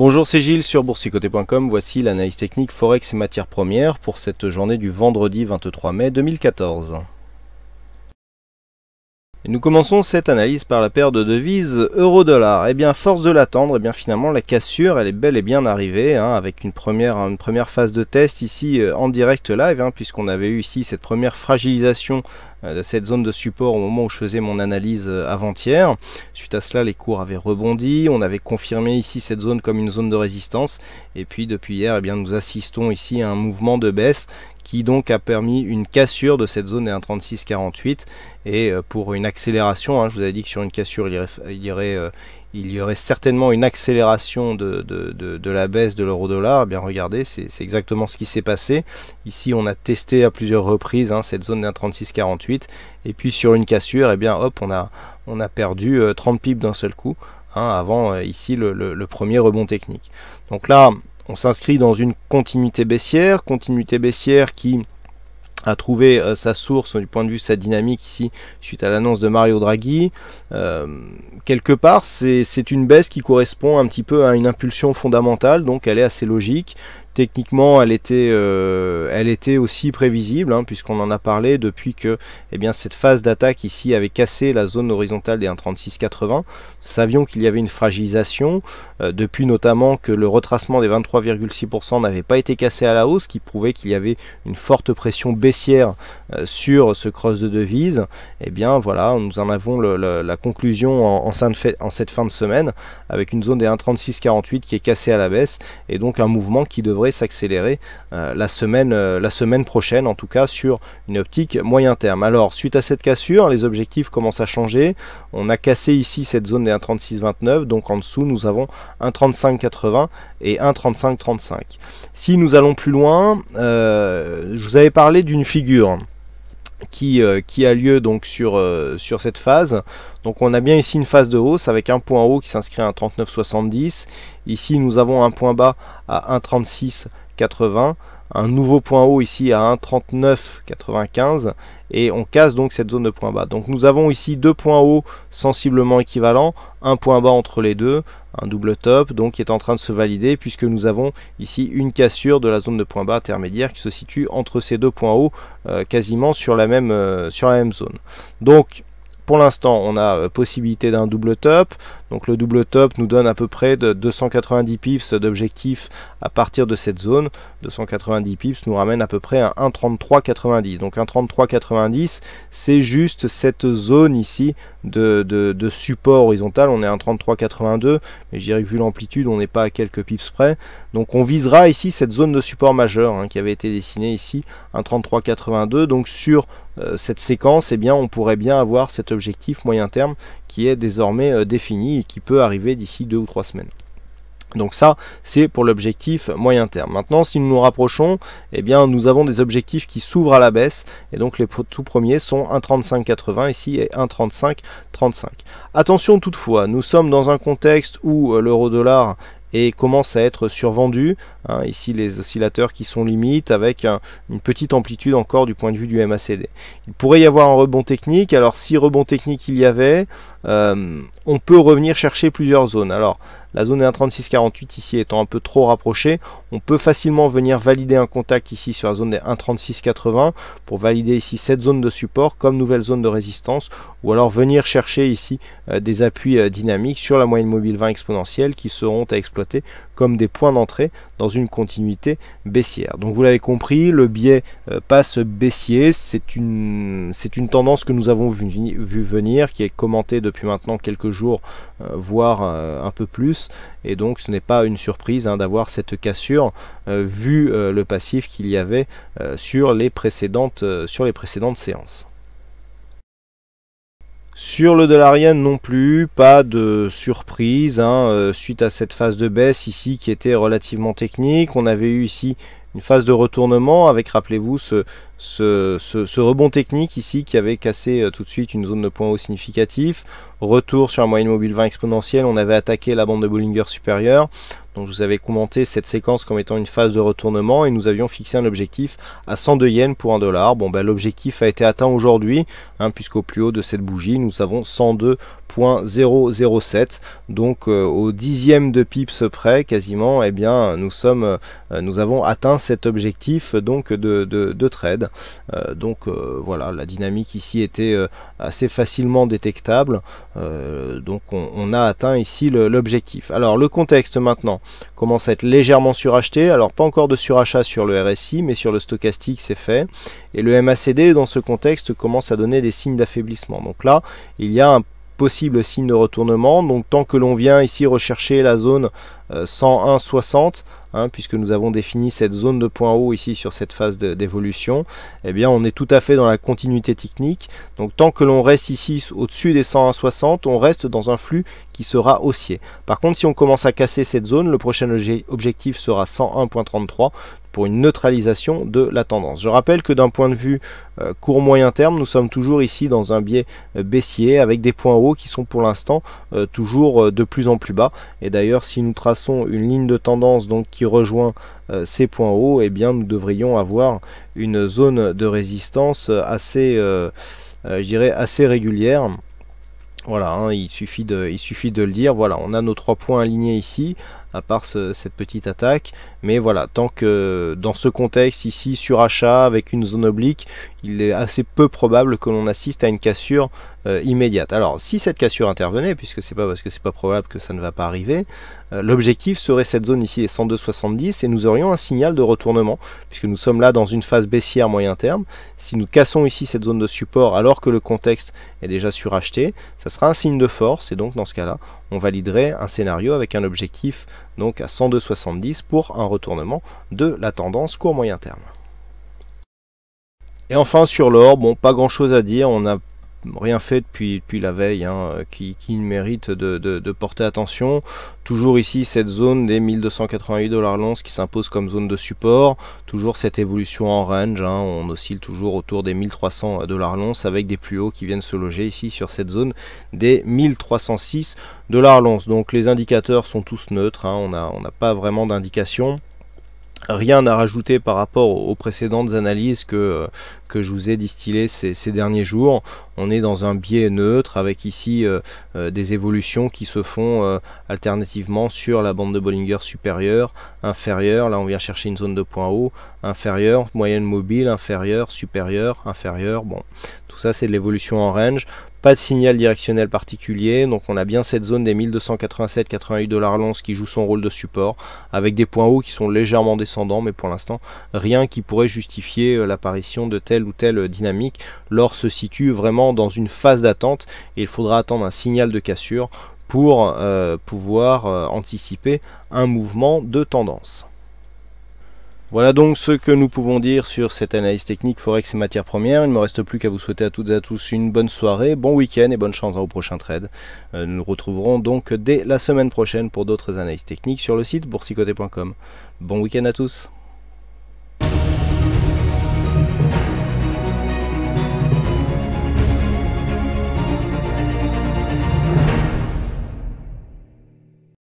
Bonjour, c'est Gilles sur boursicoté.com. Voici l'analyse technique Forex et matières premières pour cette journée du vendredi 23 mai 2014 nous commençons cette analyse par la paire de devises euro-dollar. Et eh bien, force de l'attendre, et eh bien finalement la cassure, elle est bel et bien arrivée, hein, avec une première, première phase de test ici euh, en direct live, hein, puisqu'on avait eu ici cette première fragilisation euh, de cette zone de support au moment où je faisais mon analyse euh, avant-hier. Suite à cela, les cours avaient rebondi, on avait confirmé ici cette zone comme une zone de résistance, et puis depuis hier, eh bien, nous assistons ici à un mouvement de baisse qui donc a permis une cassure de cette zone 36 48 et euh, pour une accélération, hein, je vous avais dit que sur une cassure il y aurait, il y aurait, euh, certainement une accélération de, la baisse de l'euro dollar, eh bien regardez c'est exactement ce qui s'est passé, ici on a testé à plusieurs reprises hein, cette zone 36 48 et puis sur une cassure, et eh bien hop on a, on a perdu 30 euh, pips d'un seul coup, hein, avant ici le, le premier rebond technique. Donc là on s'inscrit dans une continuité baissière, continuité baissière qui a trouvé euh, sa source du point de vue de sa dynamique ici suite à l'annonce de Mario Draghi. Euh, quelque part, c'est une baisse qui correspond un petit peu à une impulsion fondamentale, donc elle est assez logique. Techniquement, elle était, euh, elle était aussi prévisible, hein, puisqu'on en a parlé depuis que eh bien, cette phase d'attaque ici avait cassé la zone horizontale des 1,3680. Nous savions qu'il y avait une fragilisation, euh, depuis notamment que le retracement des 23,6% n'avait pas été cassé à la hausse, qui prouvait qu'il y avait une forte pression baissière euh, sur ce cross de devise. et eh bien voilà, nous en avons la conclusion en cette fin de semaine, avec une zone des 1,3648 qui est cassée à la baisse, et donc un mouvement qui devrait s'accélérer euh, la, semaine, euh, la semaine prochaine, en tout cas sur une optique moyen terme. Alors, suite à cette cassure, les objectifs commencent à changer. On a cassé ici cette zone des 29 donc en dessous, nous avons 80 et 35 Si nous allons plus loin, euh, je vous avais parlé d'une figure. Euh, qui, a lieu donc sur, euh, sur, cette phase. Donc on a bien ici une phase de hausse avec un point haut qui s'inscrit à 39.70 Ici nous avons un point bas à 1,3680. Un nouveau point haut ici à 1,3995 et on casse donc cette zone de point bas. Donc nous avons ici deux points hauts sensiblement équivalents, un point bas entre les deux, un double top donc qui est en train de se valider puisque nous avons ici une cassure de la zone de point bas intermédiaire qui se situe entre ces deux points hauts euh, quasiment sur la même euh, sur la même zone donc pour l'instant on a euh, possibilité d'un double top donc le double top nous donne à peu près de 290 pips d'objectif à partir de cette zone. 290 pips nous ramène à peu près à 1,3390. Donc 1,3390, c'est juste cette zone ici de, support horizontal. On est à 1,3382, mais je dirais que vu l'amplitude, on n'est pas à quelques pips près. Donc on visera ici cette zone de support majeur hein, qui avait été dessinée ici, 1,3382. Donc sur euh, cette séquence, eh bien, on pourrait bien avoir cet objectif moyen terme qui est désormais euh, défini qui peut arriver d'ici deux ou trois semaines. Donc ça, c'est pour l'objectif moyen terme. Maintenant, si nous nous rapprochons, eh bien, nous avons des objectifs qui s'ouvrent à la baisse. Et donc, les tout premiers sont 1,3580 ici et 1,3535. Attention toutefois, nous sommes dans un contexte où euh, l'euro-dollar et commence à être survendu. Hein, ici les oscillateurs qui sont limites avec une petite amplitude encore du point de vue du MACD. Il pourrait y avoir un rebond technique, alors si rebond technique il y avait, euh, on peut revenir chercher plusieurs zones. Alors la zone des 1,3648 ici étant un peu trop rapprochée, on peut facilement venir valider un contact ici sur la zone des 1,3680 pour valider ici cette zone de support comme nouvelle zone de résistance ou alors venir chercher ici euh, des appuis euh, dynamiques sur la moyenne mobile 20 exponentielle qui seront à exploiter comme des points d'entrée dans une continuité baissière. Donc vous l'avez compris, le biais euh, passe baissier, c'est une, une tendance que nous avons vu, vu, venir, qui est commentée depuis maintenant quelques jours, voire un peu plus et donc ce n'est pas une surprise hein, d'avoir cette cassure euh, vu euh, le passif qu'il y avait euh, sur, les précédentes, sur les précédentes séances. Sur le dollar yen non plus, pas de surprise hein, suite à cette phase de baisse ici qui était relativement technique. On avait eu ici une phase de retournement avec, rappelez-vous, ce, rebond technique ici qui avait cassé euh, tout de suite une zone de point haut significatif. Retour sur un moyenne mobile 20 exponentielle, on avait attaqué la bande de Bollinger supérieure. Donc je vous avais commenté cette séquence comme étant une phase de retournement et nous avions fixé un objectif à 102 yens pour 1 dollar. Bon ben l'objectif a été atteint aujourd'hui hein, puisqu'au plus haut de cette bougie nous avons 102 0.007 donc euh, au dixième de pips près quasiment et eh bien nous sommes euh, nous avons atteint cet objectif donc de, trade euh, donc voilà la dynamique ici était assez facilement détectable donc on, on, a atteint ici l'objectif alors le contexte maintenant commence à être légèrement suracheté alors pas encore de surachat sur le RSI mais sur le stochastique c'est fait et le MACD dans ce contexte commence à donner des signes d'affaiblissement donc là il y a un possible signe de retournement. Donc tant que l'on vient ici rechercher la zone 101,60, euh, hein, puisque nous avons défini cette zone de point haut ici sur cette phase d'évolution, eh bien on est tout à fait dans la continuité technique. Donc tant que l'on reste ici au-dessus des 101,60, on reste dans un flux qui sera haussier. Par contre, si on commence à casser cette zone, le prochain objectif sera 101,33 pour une neutralisation de la tendance. Je rappelle que d'un point de vue euh, court moyen terme, nous sommes toujours ici dans un biais euh, baissier avec des points hauts qui sont pour l'instant euh, toujours de plus en plus bas. Et d'ailleurs, si nous traçons une ligne de tendance donc qui rejoint ces points hauts, eh bien nous devrions avoir une zone de résistance assez, assez régulière. Voilà, hein, il, suffit de, il suffit de le dire. Voilà, on a nos trois points alignés ici à part cette petite attaque. Mais voilà, tant que dans ce contexte ici, surachat avec une zone oblique, il est assez peu probable que l'on assiste à une cassure euh, immédiate. Alors, si cette cassure intervenait, puisque c'est pas parce que c'est pas probable que ça ne va pas arriver, euh, l'objectif serait cette zone ici des 102,70 et nous aurions un signal de retournement, puisque nous sommes là dans une phase baissière moyen terme. Si nous cassons ici cette zone de support alors que le contexte est déjà suracheté, ça sera un signe de force et donc dans ce cas-là, on validerait un scénario avec un objectif donc à 102,70 pour un retournement de la tendance court-moyen terme. Et enfin sur l'or, bon pas grand chose à dire, on a rien fait depuis, depuis la veille, hein, euh, qui, mérite de, porter attention. Toujours ici cette zone des 1288 dollars l'once qui s'impose comme zone de support. Toujours cette évolution en range, hein, on oscille toujours autour des 1300 euh, dollars l'once avec des plus hauts qui viennent se loger ici sur cette zone des 1306 dollars l'once. Donc les indicateurs sont tous neutres, hein, on n'a on pas vraiment d'indication rien à rajouter par rapport aux précédentes analyses que, je vous ai distillées ces, derniers jours. On est dans un biais neutre avec ici euh, euh, des évolutions qui se font euh, alternativement sur la bande de Bollinger supérieure, inférieure. Là, on vient chercher une zone de point haut, inférieure, moyenne mobile, inférieure, supérieure, inférieure. Bon, tout ça, c'est de l'évolution en range. Pas de signal directionnel particulier, donc on a bien cette zone des 1287-88 dollars l'once qui joue son rôle de support, avec des points hauts qui sont légèrement descendants, mais pour l'instant rien qui pourrait justifier euh, l'apparition de telle ou telle euh, dynamique. L'or se situe vraiment dans une phase d'attente et il faudra attendre un signal de cassure pour euh, pouvoir anticiper un mouvement de tendance. Voilà donc ce que nous pouvons dire sur cette analyse technique Forex et matières premières. Il ne me reste plus qu'à vous souhaiter à toutes et à tous une bonne soirée, bon week-end et bonne chance au prochain trade. Euh, nous nous retrouverons donc dès la semaine prochaine pour d'autres analyses techniques sur le site boursicoté.com. Bon week-end à tous